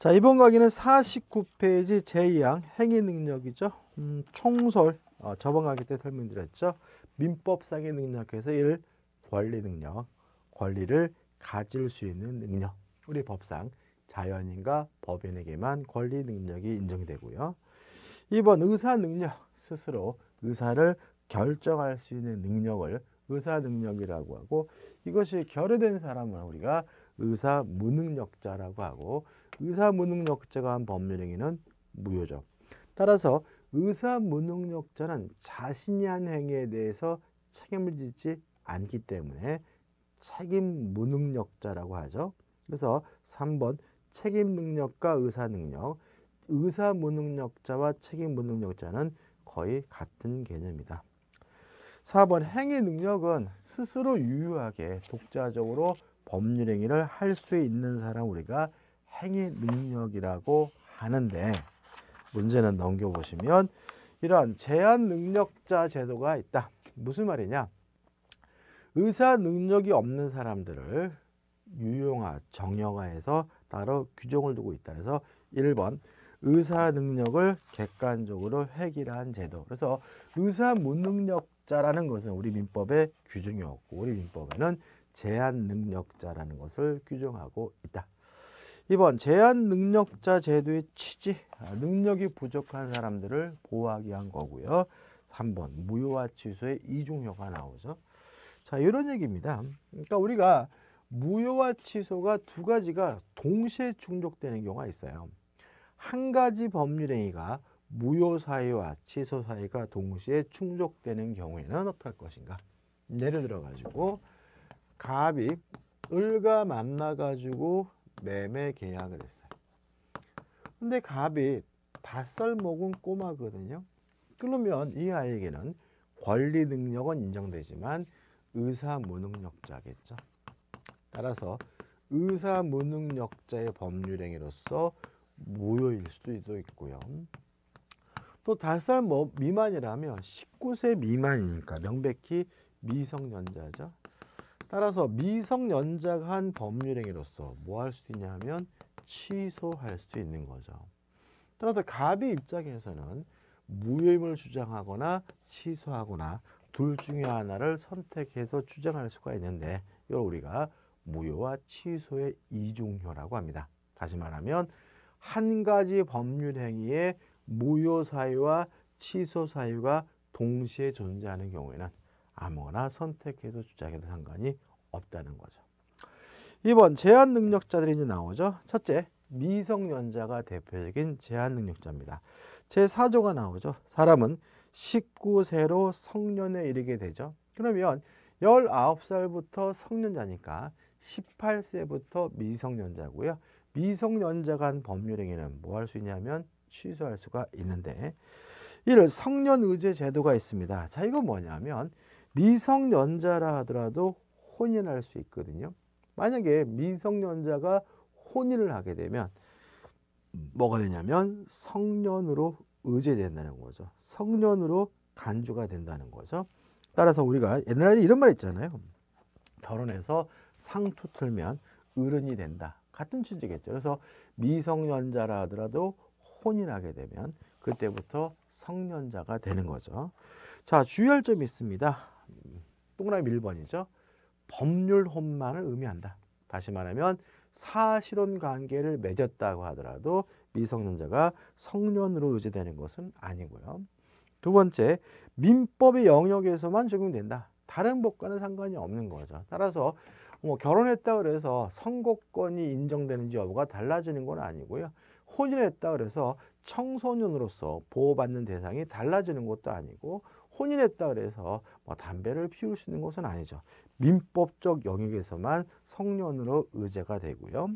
자, 이번 강의는 49페이지 제2항 행위능력이죠. 음, 총설, 어, 저번 강의 때 설명드렸죠. 민법상의 능력에서 1. 권리능력, 권리를 가질 수 있는 능력. 우리 법상 자연인과 법인에게만 권리 능력이 인정되고요. 2번 의사 능력, 스스로 의사를 결정할 수 있는 능력을 의사 능력이라고 하고 이것이 결여된 사람을 우리가 의사 무능력자라고 하고 의사무능력자가 한 법률행위는 무효죠. 따라서 의사무능력자는 자신이 한 행위에 대해서 책임을 지지 않기 때문에 책임무능력자라고 하죠. 그래서 3번 책임능력과 의사능력, 의사무능력자와 책임무능력자는 거의 같은 개념이다. 4번 행위능력은 스스로 유효하게 독자적으로 법률행위를 할 수 있는 사람 우리가 행위 능력이라고 하는데 문제는 넘겨보시면 이러한 제한 능력자 제도가 있다. 무슨 말이냐? 의사 능력이 없는 사람들을 유용화, 정형화해서 따로 규정을 두고 있다. 그래서 1번 의사 능력을 객관적으로 획일한 제도. 그래서 의사 무능력자라는 것은 우리 민법에 규정이 없고 우리 민법에는 제한 능력자라는 것을 규정하고 있다. 2번 제한 능력자 제도의 취지 아, 능력이 부족한 사람들을 보호하기 한 거고요. 3번 무효와 취소의 이중효가 나오죠. 자 이런 얘기입니다. 그러니까 우리가 무효와 취소가 두 가지가 동시에 충족되는 경우가 있어요. 한 가지 법률행위가 무효 사유와 취소 사유가 동시에 충족되는 경우에는 어떨 것인가? 예를 들어 가지고 갑이 을과 만나 가지고 매매 계약을 했어요. 근데 갑이 닷설 먹은 꼬마거든요. 그러면 이 아이에게는 권리 능력은 인정되지만 의사 무능력자겠죠. 따라서 의사 무능력자의 법률행위로서 무효일 수도 있고요. 또 닷살 뭐 미만이라면 19세 미만이니까 명백히 미성년자죠. 따라서 미성년자한 법률행위로서 뭐 할 수 있냐 하면 취소할 수 있는 거죠. 따라서 갑의 입장에서는 무효임을 주장하거나 취소하거나 둘 중에 하나를 선택해서 주장할 수가 있는데 이걸 우리가 무효와 취소의 이중효라고 합니다. 다시 말하면 한 가지 법률 행위에 무효 사유와 취소 사유가 동시에 존재하는 경우에는 아무거나 선택해서 주장해도 상관이 없다는 거죠. 2번 제한 능력자들이 이제 나오죠. 첫째, 미성년자가 대표적인 제한 능력자입니다. 제4조가 나오죠. 사람은 19세로 성년에 이르게 되죠. 그러면 19살부터 성년자니까 18세부터 미성년자고요. 미성년자가 법률 행위는 뭐 할 수 있냐면 취소할 수가 있는데 이를 성년 의제 제도가 있습니다. 자, 이건 뭐냐면 미성년자라 하더라도 혼인할 수 있거든요. 만약에 미성년자가 혼인을 하게 되면 뭐가 되냐면 성년으로 의제된다는 거죠. 성년으로 간주가 된다는 거죠. 따라서 우리가 옛날에 이런 말 있잖아요. 결혼해서 상투 틀면 어른이 된다. 같은 취지겠죠. 그래서 미성년자라 하더라도 혼인하게 되면 그때부터 성년자가 되는 거죠. 자, 주의할 점이 있습니다. 동그라미 1번이죠. 법률 혼만을 의미한다. 다시 말하면 사실혼 관계를 맺었다고 하더라도 미성년자가 성년으로 의지되는 것은 아니고요. 두 번째, 민법의 영역에서만 적용된다. 다른 법과는 상관이 없는 거죠. 따라서 뭐 결혼했다 그래서 선거권이 인정되는지 여부가 달라지는 건 아니고요. 혼인했다 그래서 청소년으로서 보호받는 대상이 달라지는 것도 아니고 혼인했다 그래서 뭐 담배를 피울 수 있는 것은 아니죠. 민법적 영역에서만 성년으로 의제가 되고요.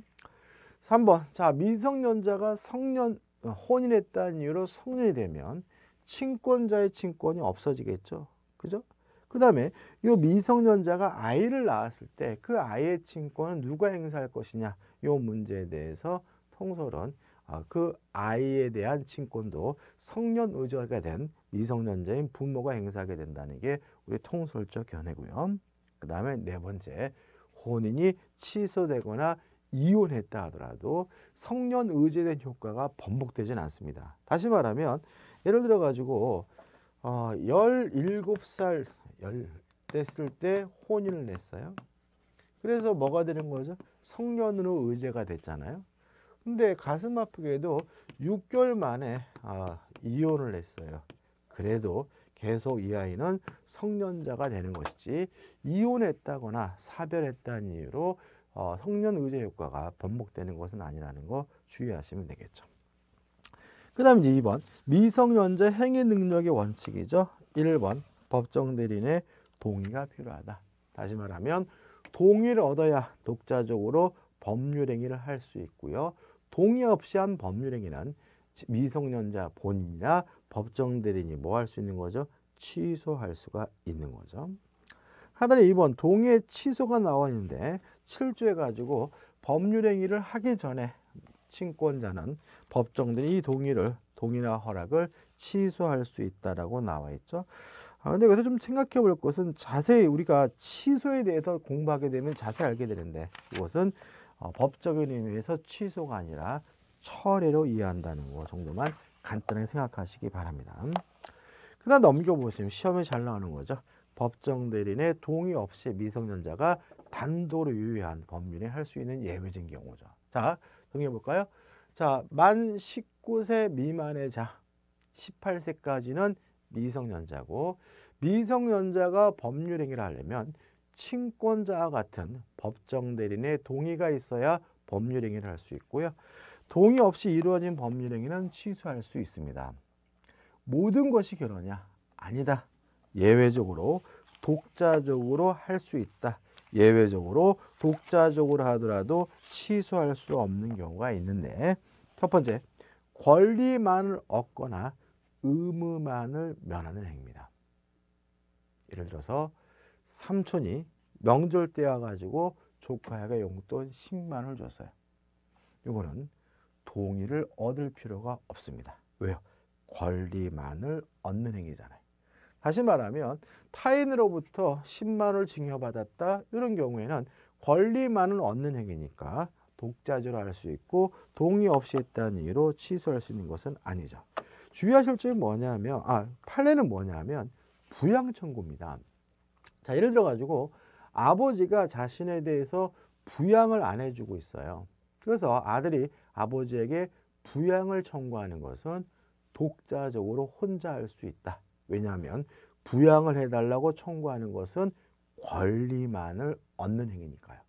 3번 자 미성년자가 성년 어, 혼인했다는 이유로 성년이 되면 친권자의 친권이 없어지겠죠. 그죠? 그 다음에 이 미성년자가 아이를 낳았을 때 그 아이의 친권은 누가 행사할 것이냐 이 문제에 대해서 통솔은 아, 그 아이에 대한 친권도 성년 의존가된 미성년자인 부모가 행사하게 된다는 게 우리 통솔적 견해고요. 그 다음에 네 번째, 혼인이 취소되거나 이혼했다 하더라도 성년 의제된 효과가 번복되진 않습니다. 다시 말하면 예를 들어 가지고 어, 17살 열 됐을 때 혼인을 냈어요. 그래서 뭐가 되는 거죠? 성년으로 의제가 됐잖아요. 근데 가슴 아프게도 6개월 만에 아, 이혼을 했어요. 그래도 계속 이 아이는 성년자가 되는 것이지 이혼했다거나 사별했다는 이유로 어, 성년 의제 효과가 번복되는 것은 아니라는 거 주의하시면 되겠죠. 그 다음 이제 2번 미성년자 행위 능력의 원칙이죠. 1번 법정 대리인의 동의가 필요하다. 다시 말하면 동의를 얻어야 독자적으로 법률 행위를 할 수 있고요. 동의 없이 한 법률행위는 미성년자 본인이나 법정 대리인이 뭐 할 수 있는 거죠? 취소할 수가 있는 거죠. 하단에 2번 동의 취소가 나와 있는데 7조에 가지고 법률행위를 하기 전에 친권자는 법정 대리이 동의를 동의나 허락을 취소할 수 있다라고 나와 있죠. 아, 근데 여기서 좀 생각해 볼 것은 자세히 우리가 취소에 대해서 공부하게 되면 자세히 알게 되는데 이것은 어, 법적인 의미에서 취소가 아니라 철회로 이해한다는 것 정도만 간단하게 생각하시기 바랍니다. 그 다음 넘겨보시면 시험에 잘 나오는 거죠. 법정 대리인의 동의 없이 미성년자가 단도로 유효한 법률에 할수 있는 예외적인 경우죠. 자, 정해볼까요? 자, 만 19세 미만의 자, 18세까지는 미성년자고 미성년자가 법률행위를 하려면 친권자와 같은 법정 대리인의 동의가 있어야 법률 행위를 할 수 있고요. 동의 없이 이루어진 법률 행위는 취소할 수 있습니다. 모든 것이 결혼이야? 아니다. 예외적으로 독자적으로 할 수 있다. 예외적으로 독자적으로 하더라도 취소할 수 없는 경우가 있는데 첫 번째, 권리만을 얻거나 의무만을 면하는 행위입니다. 예를 들어서 삼촌이 명절 때 와가지고 조카에게 용돈 10만 원을 줬어요. 이거는 동의를 얻을 필요가 없습니다. 왜요? 권리만을 얻는 행위잖아요. 다시 말하면 타인으로부터 10만 을 증여받았다 이런 경우에는 권리만은 얻는 행위니까 독자적으로 할 수 있고 동의 없이 했다는 이유로 취소할 수 있는 것은 아니죠. 주의하실 점이 뭐냐면 아 판례는 뭐냐면 부양청구입니다. 자, 예를 들어 가지고 아버지가 자신에 대해서 부양을 안 해주고 있어요. 그래서 아들이 아버지에게 부양을 청구하는 것은 독자적으로 혼자 할 수 있다. 왜냐하면 부양을 해달라고 청구하는 것은 권리만을 얻는 행위니까요.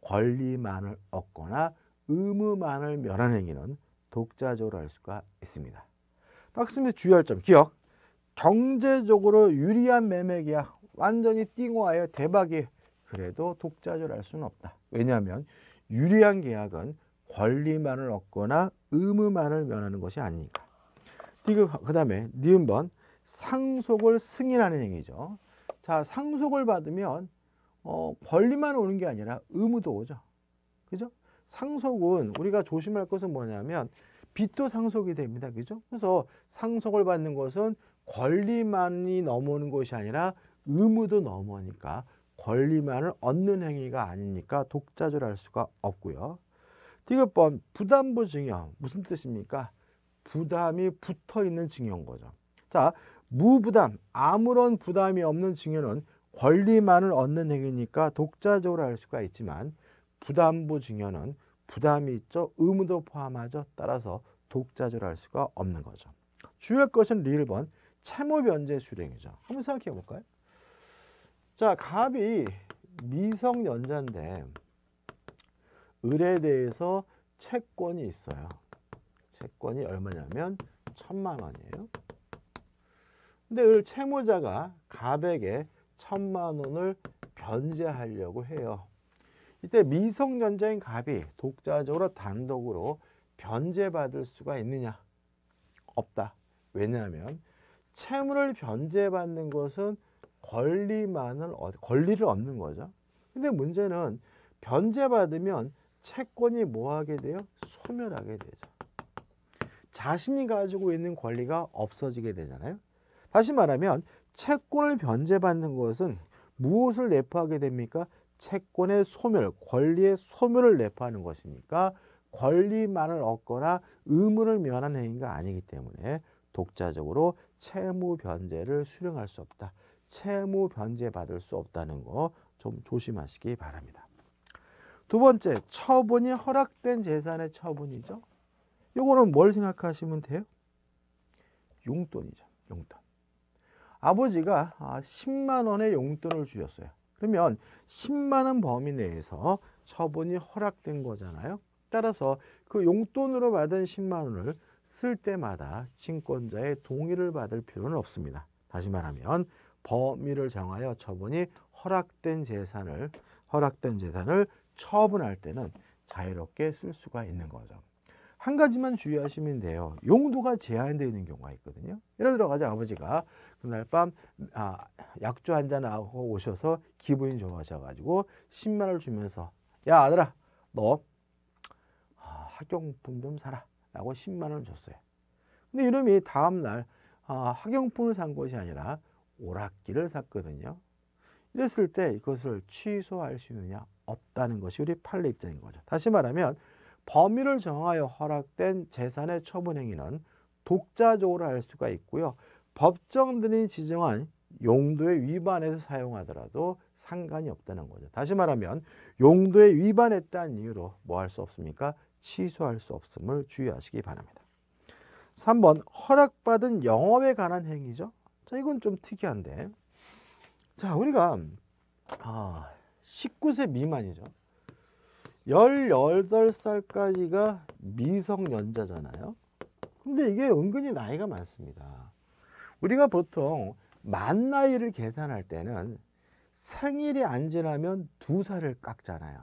권리만을 얻거나 의무만을 면한 행위는 독자적으로 할 수가 있습니다. 박스미스 주의할 점 기억 경제적으로 유리한 매매계약 완전히 띵화해 대박이 그래도 독자절할 수는 없다. 왜냐하면 유리한 계약은 권리만을 얻거나 의무만을 면하는 것이 아니니까. 그 다음에 니은 번 상속을 승인하는 행위죠. 자 상속을 받으면 어, 권리만 오는 게 아니라 의무도 오죠. 그죠? 상속은 우리가 조심할 것은 뭐냐면 빚도 상속이 됩니다. 그죠? 그래서 상속을 받는 것은 권리만이 넘어오는 것이 아니라 의무도 넘어니까 권리만을 얻는 행위가 아니니까 독자절할 수가 없고요. 디귿번 부담보 증여 무슨 뜻입니까? 부담이 붙어 있는 증여인 거죠. 자 무부담 아무런 부담이 없는 증여는 권리만을 얻는 행위니까 독자적으로 할 수가 있지만 부담보 증여는 부담이 있죠. 의무도 포함하죠. 따라서 독자적으로 할 수가 없는 거죠. 주의할 것은 리번 채무 변제 수령이죠. 한번 생각해 볼까요? 자, 갑이 미성 년자인데 을에 대해서 채권이 있어요. 채권이 얼마냐면 천만 원이에요. 근데 을 채무자가 갑에게 천만 원을 변제하려고 해요. 이때 미성년자인 갑이 독자적으로 단독으로 변제받을 수가 있느냐? 없다. 왜냐하면 채무를 변제받는 것은 권리만을 권리를 얻는 거죠. 근데 문제는 변제받으면 채권이 뭐 하게 돼요? 소멸하게 되죠. 자신이 가지고 있는 권리가 없어지게 되잖아요. 다시 말하면 채권을 변제받는 것은 무엇을 내포하게 됩니까? 채권의 소멸, 권리의 소멸을 내포하는 것이니까 권리만을 얻거나 의무를 면한 행위가 아니기 때문에 독자적으로 채무 변제를 수령할 수 없다. 채무 변제받을 수 없다는 거 좀 조심하시기 바랍니다. 두 번째, 처분이 허락된 재산의 처분이죠. 요거는 뭘 생각하시면 돼요? 용돈이죠. 용돈. 아버지가 10만 아, 원의 용돈을 주셨어요. 그러면 10만 원 범위 내에서 처분이 허락된 거잖아요. 따라서 그 용돈으로 받은 10만 원을 쓸 때마다 친권자의 동의를 받을 필요는 없습니다. 다시 말하면 범위를 정하여 처분이 허락된 재산을 허락된 재산을 처분할 때는 자유롭게 쓸 수가 있는 거죠. 한 가지만 주의하시면 돼요. 용도가 제한되어 있는 경우가 있거든요. 예를 들어 가지고 아버지가 그날 밤 아, 약주 한잔 하고 오셔서 기부인 좋아하가지고 10만 원을 주면서 야 아들아 너 아, 학용품 좀 사라 라고 10만 원을 줬어요. 근데 이놈이 다음날 아, 학용품을 산 것이 아니라 오락기를 샀거든요. 이랬을 때 이것을 취소할 수 있느냐? 없다는 것이 우리 판례 입장인 거죠. 다시 말하면 범위를 정하여 허락된 재산의 처분 행위는 독자적으로 할 수가 있고요. 법정 등이 지정한 용도의 위반에서 사용하더라도 상관이 없다는 거죠. 다시 말하면 용도에 위반했다는 이유로 뭐 할 수 없습니까? 취소할 수 없음을 주의하시기 바랍니다. 3번 허락받은 영업에 관한 행위죠. 자, 이건 좀 특이한데. 자, 우리가 아, 19세 미만이죠. 18살까지가 미성년자잖아요. 근데 이게 은근히 나이가 많습니다. 우리가 보통 만 나이를 계산할 때는 생일이 안 지나면 두 살을 깎잖아요.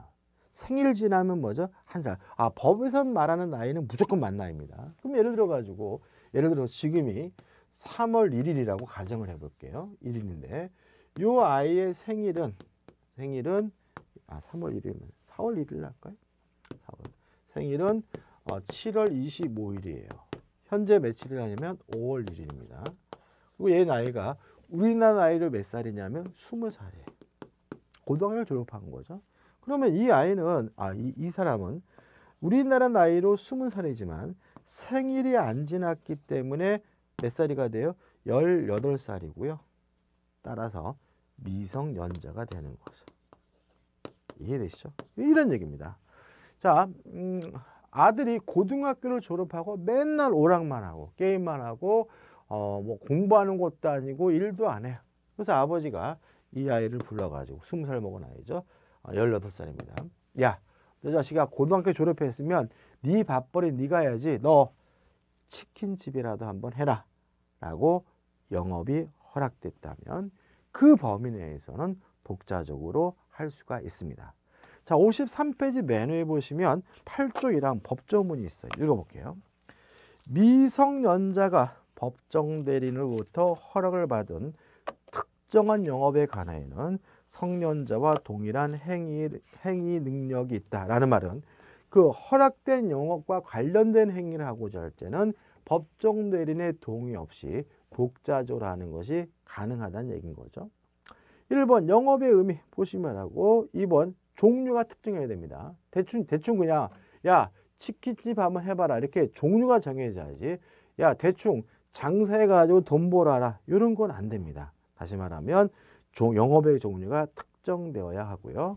생일 지나면 뭐죠? 한 살. 아, 법에선 말하는 나이는 무조건 만 나이입니다. 그럼 예를 들어 가지고 예를 들어 지금이 3월 1일이라고 가정을 해볼게요. 1일인데 요 아이의 생일은 생일은 아 3월 1일이면 4월 1일 할까요? 4월. 생일은 어, 7월 25일이에요. 현재 며칠이 하냐면 5월 1일입니다. 그리고 얘 나이가 우리나라 나이로 몇 살이냐면 2 0살에 고등학교 졸업한 거죠. 그러면 이 아이는 아이 이 사람은 우리나라 나이로 20살이지만 생일이 안 지났기 때문에 몇 살이가 돼요? 18살이고요. 따라서 미성년자가 되는 거죠. 이해되시죠? 이런 얘기입니다. 자, 음, 아들이 고등학교를 졸업하고 맨날 오락만 하고 게임만 하고 어, 뭐 공부하는 것도 아니고 일도 안 해요. 그래서 아버지가 이 아이를 불러가지고 스무 살 먹은 아이죠. 어, 열여덟 살입니다 야, 너 자식아 고등학교 졸업했으면 네 밥벌이 네가 해야지. 너 치킨집이라도 한번 해라 라고 영업이 허락됐다면 그 범위 내에서는 독자적으로 할 수가 있습니다. 자, 53페이지 메뉴에 보시면 8조이랑 법조문이 있어요. 읽어볼게요. 미성년자가 법정 대리인으로부터 허락을 받은 특정한 영업에 관하여는 성년자와 동일한 행위, 행위 능력이 있다라는 말은 그 허락된 영업과 관련된 행위를 하고자 할 때는 법정 대리인의 동의 없이 독자조라는 것이 가능하다는 얘기인 거죠. 1번 영업의 의미 보시면 하고 2번 종류가 특정해야 됩니다. 대충 대충 그냥 야 치킨집 한번 해봐라 이렇게 종류가 정해져야지 야 대충 장사해가지고 돈 벌어라 이런 건 안 됩니다. 다시 말하면 조, 영업의 종류가 특정되어야 하고요.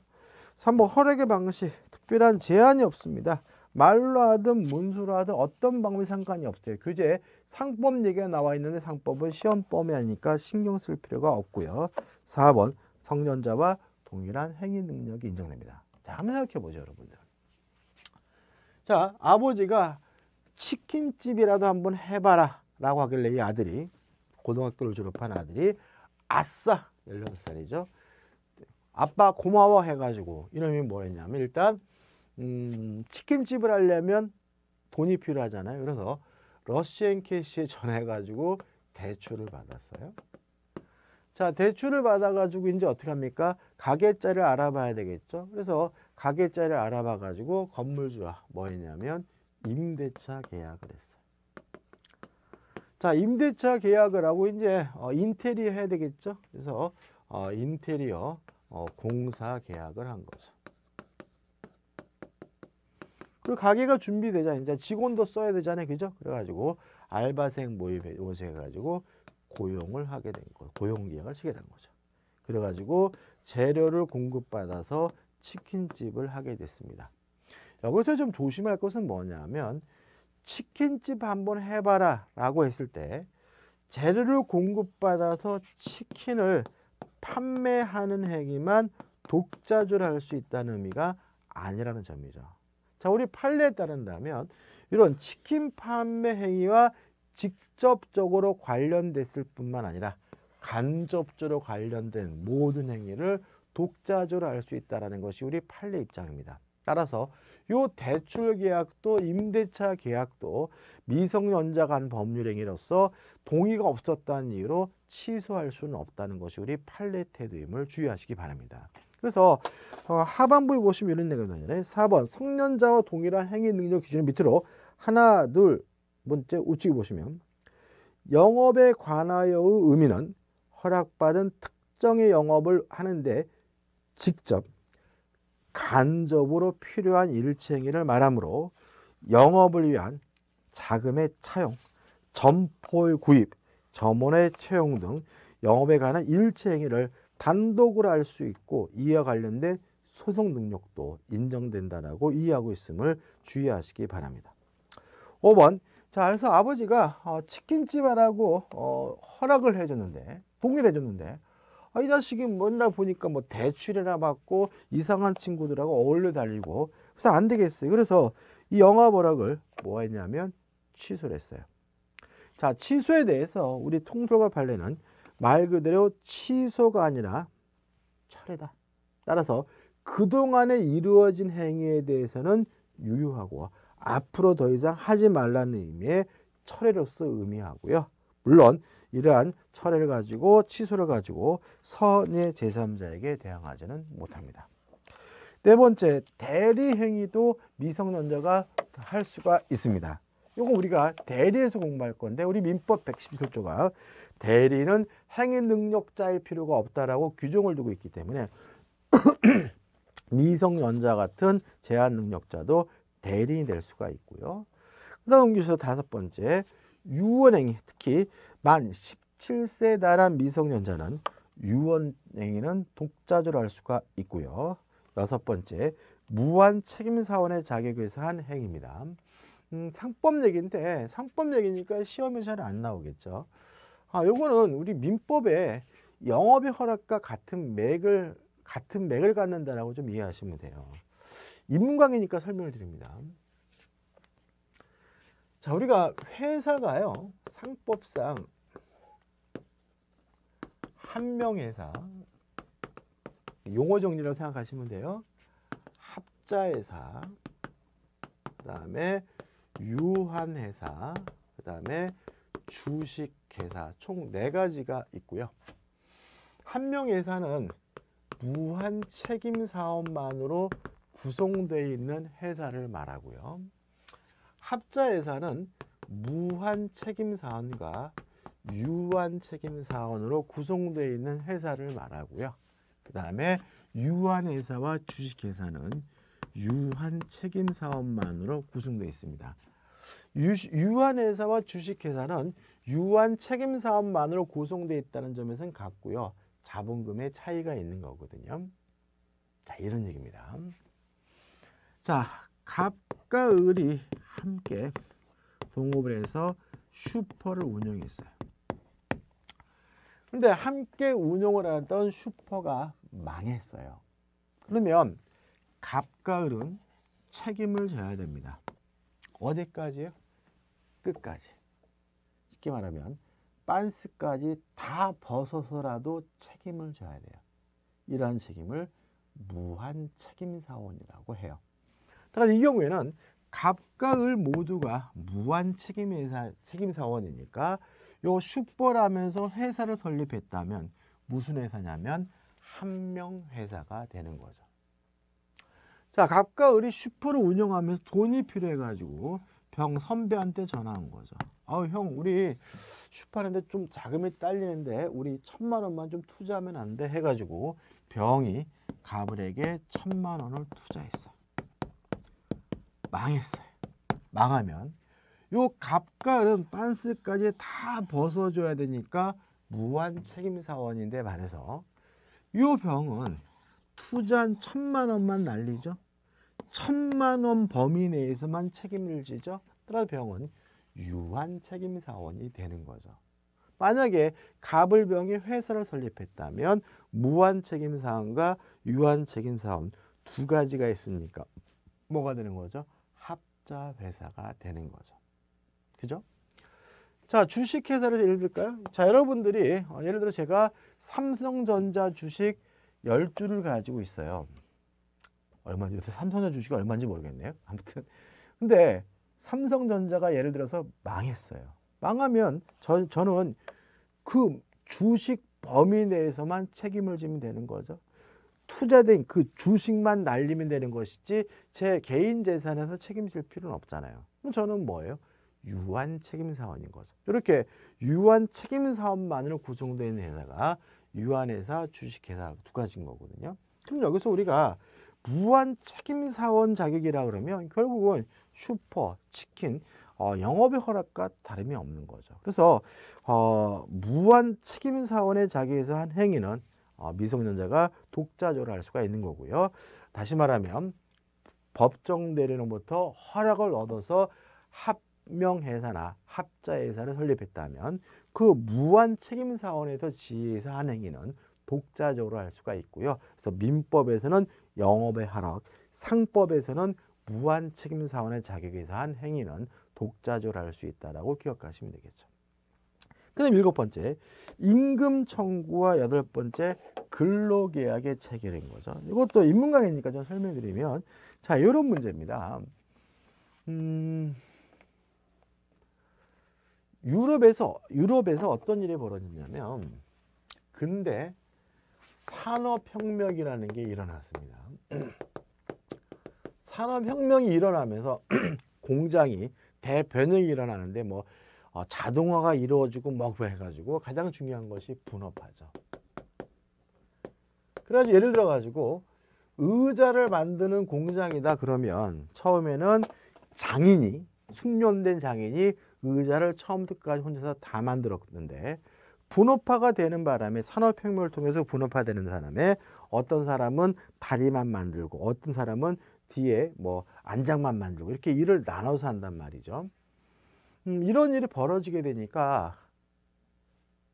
3번 허락의 방식 특별한 제한이 없습니다. 말로 하든 문서로 하든 어떤 방법이 상관이 없어요. 교재 상법 얘기가 나와 있는데 상법은 시험범위 아니니까 신경 쓸 필요가 없고요. 4번 성년자와 동일한 행위 능력이 인정됩니다. 자, 한번 생각해 보죠, 여러분들. 자, 아버지가 치킨집이라도 한번 해봐라 라고 하길래 이 아들이 고등학교를 졸업한 아들이 아싸 16살이죠. 아빠 고마워 해가지고 이놈이 뭐랬냐면 일단 음, 치킨집을 하려면 돈이 필요하잖아요. 그래서 러시앤캐시에 전해가지고 대출을 받았어요. 자 대출을 받아가지고 이제 어떻게 합니까? 가게자를 알아봐야 되겠죠. 그래서 가게자를 알아봐가지고 건물주와 뭐했냐면 임대차 계약을 했어요. 자 임대차 계약을 하고 이제 어, 인테리어 해야 되겠죠. 그래서 어, 인테리어 어, 공사 계약을 한 거죠. 그리고 가게가 준비되자 이제 직원도 써야 되잖아요. 그죠? 그래가지고 알바생 모집에 요새가지고 고용을 하게 된 거예요. 고용 계약을 쓰게 된 거죠. 그래가지고 재료를 공급받아서 치킨집을 하게 됐습니다. 여기서 좀 조심할 것은 뭐냐면 치킨집 한번 해봐라 라고 했을 때 재료를 공급받아서 치킨을 판매하는 행위만 독자조라 할수 있다는 의미가 아니라는 점이죠. 자, 우리 판례에 따른다면 이런 치킨 판매 행위와 직접적으로 관련됐을 뿐만 아니라 간접적으로 관련된 모든 행위를 독자조로 알수 있다는 것이 우리 판례 입장입니다. 따라서 요 대출 계약도 임대차 계약도 미성년자 간 법률 행위로서 동의가 없었다는 이유로 취소할 수는 없다는 것이 우리 판례 태도임을 주의하시기 바랍니다. 그래서 어, 하반부에 보시면 이런 내용이 나잖아요. 4번 성년자와 동일한 행위 능력 기준 밑으로 하나, 둘, 번째 우측에 보시면 영업에 관하여의 의미는 허락받은 특정의 영업을 하는데 직접 간접으로 필요한 일치 행위를 말하므로 영업을 위한 자금의 차용, 점포의 구입, 점원의 채용 등 영업에 관한 일체 행위를 단독으로 할 수 있고 이와 관련된 소송 능력도 인정된다라고 이해하고 있음을 주의하시기 바랍니다. 5번 자 그래서 아버지가 어, 치킨집 하라고 어, 허락을 해줬는데 동의를 해줬는데 아, 이 자식이 맨날 보니까 뭐 대출이나 받고 이상한 친구들하고 어울려 달리고 그래서 안 되겠어요. 그래서 이 영화 허락을 뭐 했냐면 취소를 했어요. 자, 취소에 대해서 우리 통솔과 판례는 말 그대로 취소가 아니라 철회다. 따라서 그동안에 이루어진 행위에 대해서는 유효하고 앞으로 더 이상 하지 말라는 의미의 철회로서 의미하고요. 물론 이러한 철회를 가지고 취소를 가지고 선의 제3자에게 대항하지는 못합니다. 네 번째, 대리 행위도 미성년자가 할 수가 있습니다. 이건 우리가 대리에서 공부할 건데 우리 민법 117조가 대리는 행위 능력자일 필요가 없다라고 규정을 두고 있기 때문에 미성년자 같은 제한 능력자도 대리인이 될 수가 있고요. 그다음 옮겨 다섯 번째 유언행위 특히 만 17세 나란 미성년자는 유언행위는 독자조로 할 수가 있고요. 여섯 번째 무한 책임사원의 자격에서 한 행위입니다. 음, 상법 얘기인데 상법 얘기니까 시험에 잘 안 나오겠죠. 아, 요거는 우리 민법에 영업의 허락과 같은 맥을 같은 맥을 갖는다라고 좀 이해하시면 돼요. 인문강의니까 설명을 드립니다. 자, 우리가 회사가요. 상법상 한명 회사 용어 정리라고 생각하시면 돼요. 합자 회사 그다음에 유한회사, 그 다음에 주식회사 총 네가지가 있고요. 한 명의 회사는 무한 책임 사업만으로 구성되어 있는 회사를 말하고요. 합자회사는 무한 책임 사원과 유한 책임 사원으로 구성되어 있는 회사를 말하고요. 그 다음에 유한회사와 주식회사는 유한 책임 사업만으로 구성되어 있습니다. 유, 한회사와 주식회사는 유한 책임사업만으로 구성되어 있다는 점에선 같고요. 자본금의 차이가 있는 거거든요. 자, 이런 얘기입니다. 자, 갑과 을이 함께 동업을 해서 슈퍼를 운영했어요. 근데 함께 운영을 하던 슈퍼가 망했어요. 그러면 갑과 을은 책임을 져야 됩니다. 어디까지요? 끝까지. 쉽게 말하면 빤스까지 다 벗어서라도 책임을 져야 돼요. 이러한 책임을 무한 책임사원이라고 해요. 따라서 이 경우에는 갑과 을 모두가 무한 책임 책임사원이니까 요 슈퍼라면서 회사를 설립했다면 무슨 회사냐면 한 명 회사가 되는 거죠. 자, 갑과 을이 슈퍼를 운영하면서 돈이 필요해가지고 형 선배한테 전화 온 거죠. 아우 형 우리 슈퍼인데 좀 자금이 딸리는데 우리 천만 원만 좀 투자하면 안돼 해가지고 병이 가브에게 천만 원을 투자했어. 망했어요. 망하면 요 갑갈은 빤스까지 다 벗어줘야 되니까 무한 책임 사원인데 말해서 요 병은 투자한 천만 원만 날리죠. 천만 원 범위 내에서만 책임을 지죠. 따라서 병은 유한 책임 사원이 되는 거죠. 만약에 가불병이 회사를 설립했다면 무한 책임 사원과 유한 책임 사원 두 가지가 있으니까 뭐가 되는 거죠? 합자 회사가 되는 거죠. 그죠? 자, 주식회사를 예를 들까요? 자, 여러분들이 어, 예를 들어 제가 삼성전자 주식 열주를 가지고 있어요. 얼마 요새 삼성전자 주식이 얼마인지 모르겠네요. 아무튼 근데 삼성전자가 예를 들어서 망했어요. 망하면 저, 저는 그 주식 범위 내에서만 책임을 지면 되는 거죠. 투자된 그 주식만 날리면 되는 것이지 제 개인 재산에서 책임질 필요는 없잖아요. 그럼 저는 뭐예요? 유한 책임 사원인 거죠. 이렇게 유한 책임 사원만으로 구성된 회사가 유한회사, 주식회사 두 가지인 거거든요. 그럼 여기서 우리가 무한 책임 사원 자격이라 그러면 결국은 슈퍼, 치킨, 어, 영업의 허락과 다름이 없는 거죠. 그래서 어, 무한 책임 사원의 자격에서 한 행위는 어, 미성년자가 독자적으로 할 수가 있는 거고요. 다시 말하면 법정 대리로부터 허락을 얻어서 합명회사나 합자회사를 설립했다면 그 무한 책임 사원에서 지휘해서 한 행위는 독자적으로 할 수가 있고요. 그래서 민법에서는 영업의 하락, 상법에서는 무한 책임 사원의 자격에서 한 행위는 독자적으로 할 수 있다라고 기억하시면 되겠죠. 그다음 일곱 번째 임금 청구와 여덟 번째 근로계약의 체결인 거죠. 이것도 인문강의니까 좀 설명드리면 자 이런 문제입니다. 음, 유럽에서 유럽에서 어떤 일이 벌어졌냐면 근대 산업혁명이라는 게 일어났습니다. 산업혁명이 일어나면서 공장이 대변형이 일어나는데 뭐 어, 자동화가 이루어지고 뭐고 해가지고 가장 중요한 것이 분업화죠. 그래서 예를 들어가지고 의자를 만드는 공장이다 그러면 처음에는 장인이 숙련된 장인이 의자를 처음부터까지 혼자서 다 만들었는데 분업화가 되는 바람에 산업혁명을 통해서 분업화되는 사람에 어떤 사람은 다리만 만들고 어떤 사람은 뒤에 뭐 안장만 만들고 이렇게 일을 나눠서 한단 말이죠. 음, 이런 일이 벌어지게 되니까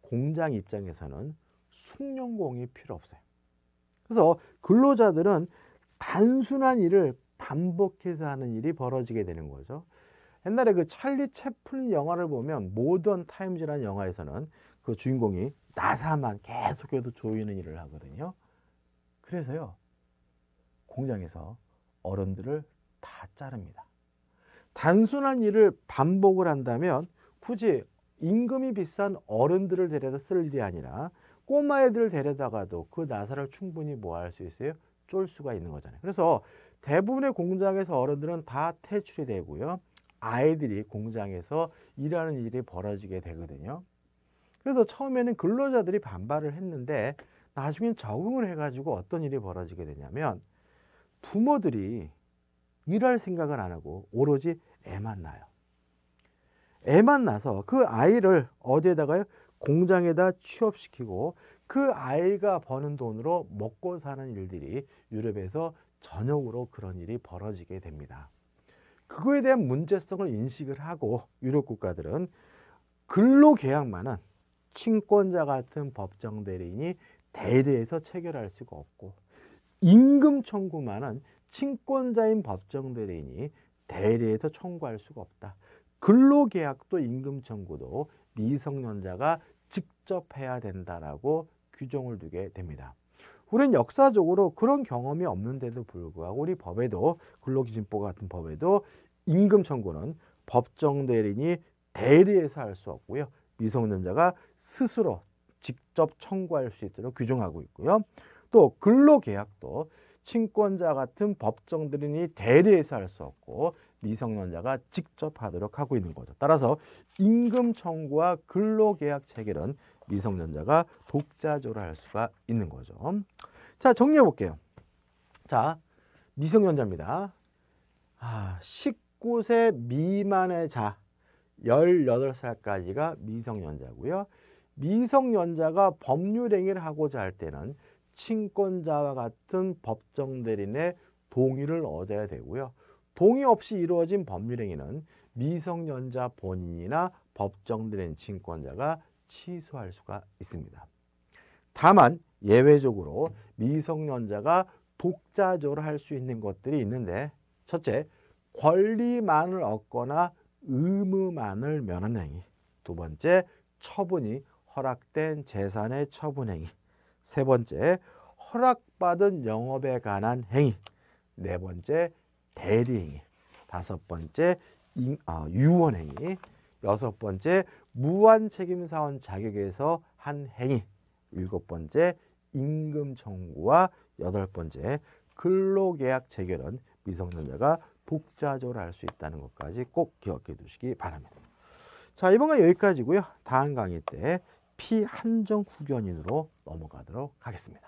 공장 입장에서는 숙련공이 필요 없어요. 그래서 근로자들은 단순한 일을 반복해서 하는 일이 벌어지게 되는 거죠. 옛날에 그 찰리 채플린 영화를 보면 모던 타임즈라는 영화에서는 그 주인공이 나사만 계속해서 조이는 일을 하거든요. 그래서요. 공장에서 어른들을 다 자릅니다. 단순한 일을 반복을 한다면 굳이 임금이 비싼 어른들을 데려다 쓸 일이 아니라 꼬마애들을 데려다가도 그 나사를 충분히 모아할 수 있어요. 쫄 수가 있는 거잖아요. 그래서 대부분의 공장에서 어른들은 다 퇴출이 되고요. 아이들이 공장에서 일하는 일이 벌어지게 되거든요. 그래서 처음에는 근로자들이 반발을 했는데 나중엔 적응을 해가지고 어떤 일이 벌어지게 되냐면 부모들이 일할 생각을 안 하고 오로지 애만 나요 애만 나서그 아이를 어디에다가요? 공장에다 취업시키고 그 아이가 버는 돈으로 먹고 사는 일들이 유럽에서 전역으로 그런 일이 벌어지게 됩니다. 그거에 대한 문제성을 인식을 하고 유럽 국가들은 근로계약만은 친권자 같은 법정 대리인이 대리해서 체결할 수가 없고 임금 청구만은 친권자인 법정 대리인이 대리해서 청구할 수가 없다. 근로계약도 임금 청구도 미성년자가 직접 해야 된다라고 규정을 두게 됩니다. 우리는 역사적으로 그런 경험이 없는데도 불구하고 우리 법에도 근로기준법 같은 법에도 임금 청구는 법정 대리인이 대리해서 할 수 없고요. 미성년자가 스스로 직접 청구할 수 있도록 규정하고 있고요. 또 근로계약도 친권자 같은 법정들이 대리해서 할 수 없고 미성년자가 직접 하도록 하고 있는 거죠. 따라서 임금 청구와 근로계약 체결은 미성년자가 독자적으로 할 수가 있는 거죠. 자, 정리해 볼게요. 자, 미성년자입니다. 아, 19세 미만의 자, 1 8 살까지가 미성년자고요. 미성년자가 법률행위를 하고자 할 때는 친권자와 같은 법정대리인의 동의를 얻어야 되고요. 동의 없이 이루어진 법률행위는 미성년자 본인이나 법정대리인 친권자가 취소할 수가 있습니다. 다만 예외적으로 미성년자가 독자적으로 할 수 있는 것들이 있는데 첫째, 권리만을 얻거나 의무만을 면한 행위. 두 번째, 처분이 허락된 재산의 처분 행위. 세 번째, 허락받은 영업에 관한 행위. 네 번째, 대리 행위. 다섯 번째, 아, 유언 행위. 여섯 번째, 무한 책임 사원 자격에서 한 행위. 일곱 번째, 임금 청구와 여덟 번째, 근로계약 체결은 미성년자가 독자적으로 수 있다는 것까지 꼭 기억해 두시기 바랍니다. 자, 이번 강 여기까지고요. 다음 강의 때 피한정 후견인으로 넘어가도록 하겠습니다.